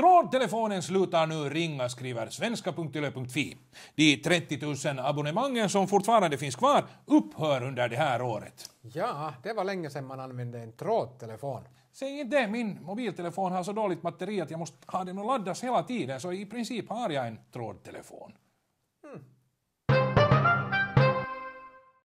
Trådtelefonen slutar nu ringa, skriver svenska.yle.fi. De 30 000 abonnemangen som fortfarande finns kvar upphör under det här året. Ja, det var länge sedan man använde en trådtelefon. Säg inte det, min mobiltelefon har så dåligt batteri att jag måste ha den att laddas hela tiden, så i princip har jag en trådtelefon.